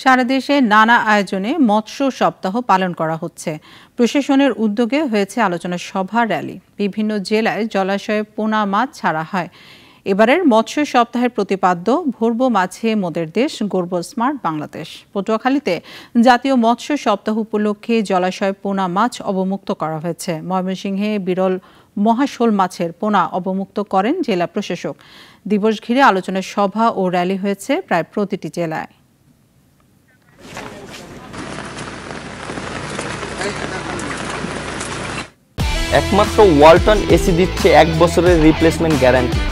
সারা দেশে নানা আয়োজনে মৎস্য সপ্তাহ পালন করা হচ্ছে প্রশাসনের উদ্যোগে হয়েছে আলোচনা সভা র্যালি বিভিন্ন জেলায় জলাশয়ে পোনা মাছ ছাড়া হয় এবারের মৎস্য সপ্তাহের প্রতিপাদ্য ভর্ব মাছে মোদের দেশ গর্ব স্মার্ট বাংলাদেশ পটুয়াখালীতে জাতীয় মৎস্য সপ্তাহ উপলক্ষে জলাশয় পোনা মাছ অবমুক্ত করা হয়েছে ময়মনসিংহে বিরল মহাশোল মাছের পোনা অবমুক্ত করেন জেলা প্রশাসক দিবস ঘিরে আলোচনা সভা ও র্যালি হয়েছে প্রায় প্রতিটি জেলায় একমাত্র ওয়ালটন এসি দিচ্ছে এক বছরের রিপ্লেসমেন্ট গ্যারান্টি